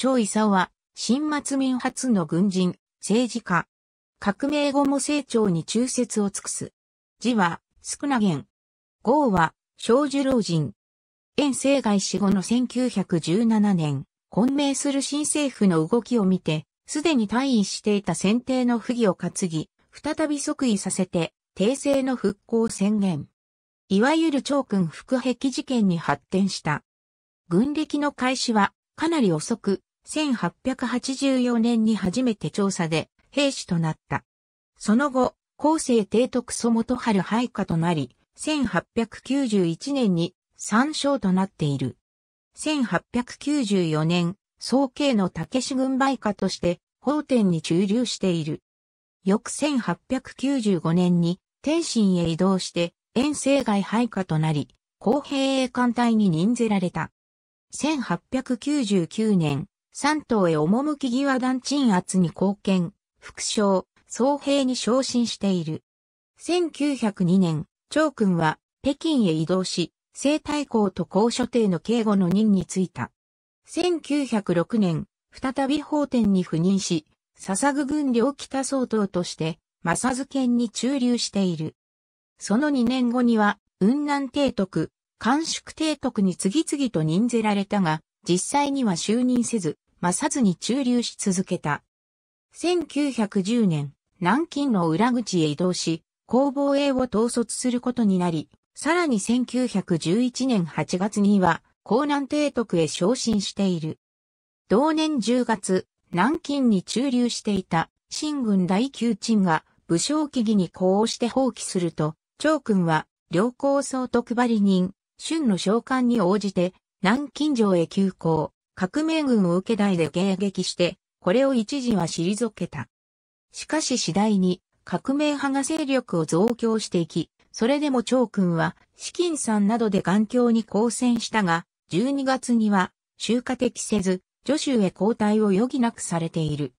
張勲は、新末民初の軍人、政治家。革命後も成長に忠説を尽くす。字は、少なげん。号は、小寿老人。遠征外死後の1917年、混迷する新政府の動きを見て、すでに退位していた選定の不義を担ぎ、再び即位させて、帝政の復興宣言。いわゆる長君副壁事件に発展した。軍歴の開始は、かなり遅く、1884年に初めて調査で兵士となった。その後、後世帝徳祖元春配下となり、1891年に参照となっている。1894年、総計の武士軍配下として法典に駐留している。翌1895年に天津へ移動して遠征外配下となり、公平衛艦隊に任ぜられた。1899年、三島へ赴き際団鎮圧に貢献、副将、総兵に昇進している。1902年、長君は北京へ移動し、西太后と高所帝の警護の任に就いた。1906年、再び法典に赴任し、笹具軍領北総統として、正津県に駐留している。その2年後には、雲南帝徳、甘粛帝徳に次々と任ぜられたが、実際には就任せず、まさずに駐留し続けた。1910年、南京の裏口へ移動し、工房営を統率することになり、さらに1911年8月には、江南提督へ昇進している。同年10月、南京に駐留していた、新軍第九鎮が、武将記義に呼応して放棄すると、長君は、両高総督張人、春の召喚に応じて、南京城へ急行、革命軍を受け台で迎撃して、これを一時は退けた。しかし次第に革命派が勢力を増強していき、それでも長君は資金んなどで頑強に抗戦したが、12月には集荷的せず、助手へ交代を余儀なくされている。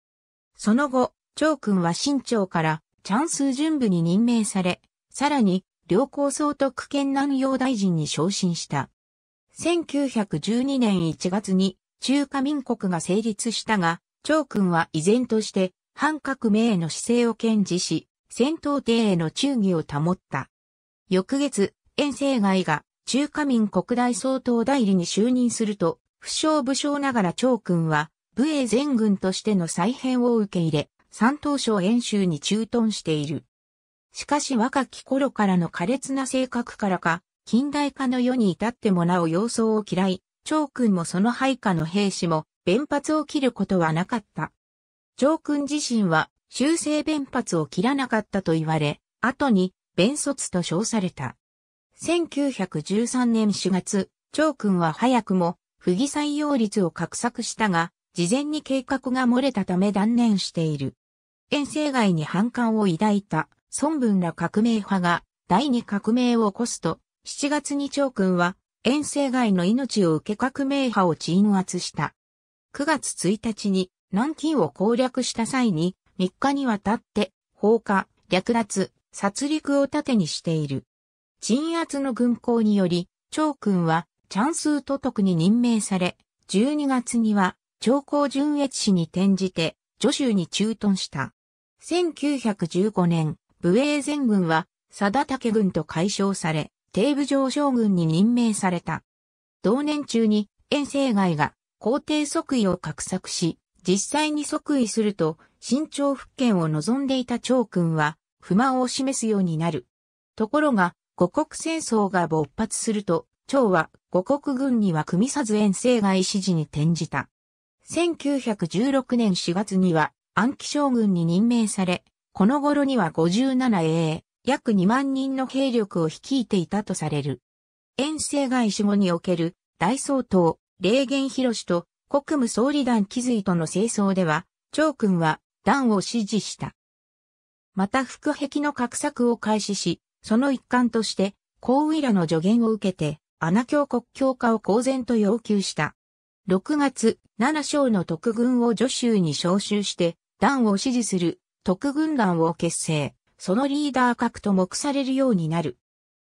その後、長君は新朝からチャンス準備に任命され、さらに、両高総督権南洋大臣に昇進した。1912年1月に中華民国が成立したが、長君は依然として反革命への姿勢を堅持し、戦闘艇への忠義を保った。翌月、遠征外が中華民国大総統代理に就任すると、不詳不詳ながら長君は、武衛全軍としての再編を受け入れ、三島省演習に駐屯している。しかし若き頃からの苛烈な性格からか、近代化の世に至ってもなお様相を嫌い、長君もその配下の兵士も、弁髪を切ることはなかった。長君自身は、修正弁髪を切らなかったと言われ、後に、弁卒と称された。1913年4月、長君は早くも、不義採用率を画策したが、事前に計画が漏れたため断念している。遠征外に反感を抱いた孫文ら革命派が第二革命を起こすと7月に長君は、遠征外の命を受け革命派を鎮圧した。9月1日に南京を攻略した際に、3日にわたって放火、略奪、殺戮を盾にしている。鎮圧の軍港により、長君は、チャンスー都督に任命され、12月には、長江純越氏に転じて、助州に駐屯した。1915年、武衛全軍は、佐田武軍と解消され、帝武上将軍に任命された。同年中に、遠征外が皇帝即位を画策し、実際に即位すると、新朝復権を望んでいた長君は、不満を示すようになる。ところが、五国戦争が勃発すると、長は五国軍には組みさず遠征外支持に転じた。1916年4月には、暗記将軍に任命され、この頃には 57A、約2万人の兵力を率いていたとされる。遠征外守護における大総統、霊元広と国務総理団気髄との清掃では、長君は団を支持した。また副壁の格策を開始し、その一環として、皇位らの助言を受けて、穴ナ教国教化を公然と要求した。6月、七章の特軍を助手に招集して、団を支持する特軍団を結成。そのリーダー格と目されるようになる。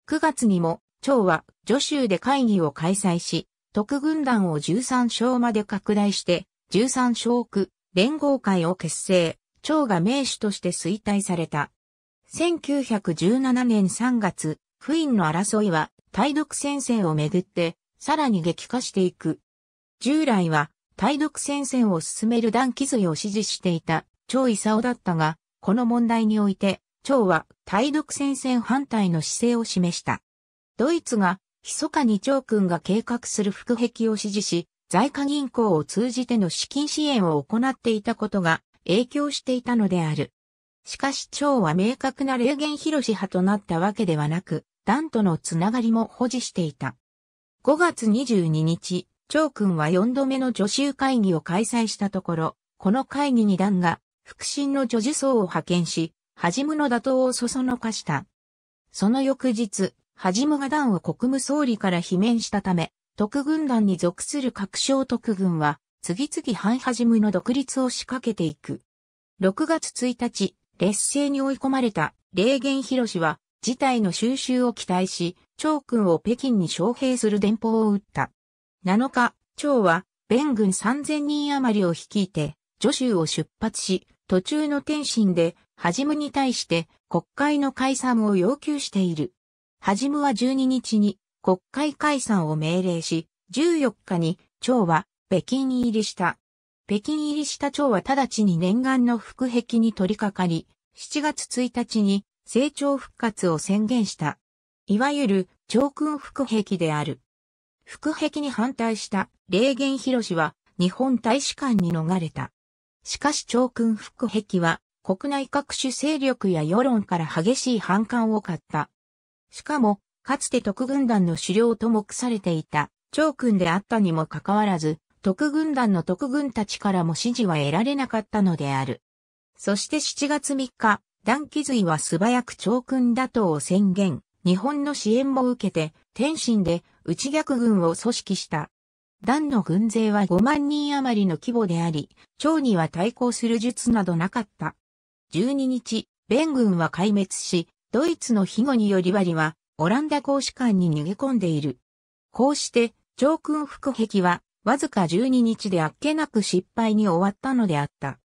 9月にも、長は、助州で会議を開催し、特軍団を13章まで拡大して、13章区、連合会を結成、長が名手として衰退された。1917年3月、不院の争いは、対独戦線をめぐって、さらに激化していく。従来は、対独戦線を進める段機髄を支持していた、長夫だったが、この問題において、長は対独戦線反対の姿勢を示した。ドイツが、密かに長君が計画する副壁を支持し、在下銀行を通じての資金支援を行っていたことが影響していたのである。しかし長は明確な霊言広し派となったわけではなく、団とのつながりも保持していた。5月22日、長君は4度目の助手会議を開催したところ、この会議に団が、腹心の助手層を派遣し、はじむの打倒をそそのかした。その翌日、はじむが団を国務総理から罷免したため、特軍団に属する各省特軍は、次々反はじむの独立を仕掛けていく。6月1日、劣勢に追い込まれた、霊源博氏は、事態の収拾を期待し、長君を北京に招聘する電報を打った。7日、長は、弁軍3000人余りを率いて、徐州を出発し、途中の天津で、はじむに対して国会の解散を要求している。はじむは12日に国会解散を命令し、14日に長は北京入りした。北京入りした長は直ちに念願の腹壁に取り掛かり、7月1日に成長復活を宣言した。いわゆる長君腹壁である。腹壁に反対した霊源広氏は日本大使館に逃れた。しかし長君副壁は国内各種勢力や世論から激しい反感を買った。しかも、かつて特軍団の狩猟と目されていた長君であったにもかかわらず、特軍団の特軍たちからも支持は得られなかったのである。そして7月3日、段気髄は素早く長君打倒を宣言、日本の支援も受けて、天津で内逆軍を組織した。団の軍勢は5万人余りの規模であり、蝶には対抗する術などなかった。12日、弁軍は壊滅し、ドイツの庇護により割は、オランダ公使館に逃げ込んでいる。こうして、長君副壁は、わずか12日であっけなく失敗に終わったのであった。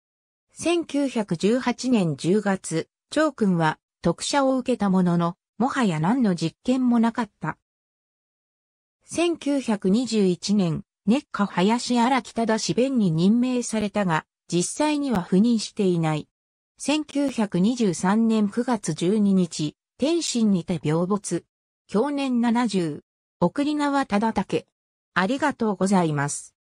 1918年10月、長君は特赦を受けたものの、もはや何の実験もなかった。1921年、熱下林荒木忠氏弁に任命されたが、実際には赴任していない。1923年9月12日、天津にて病没。去年70。送り名は忠武。ありがとうございます。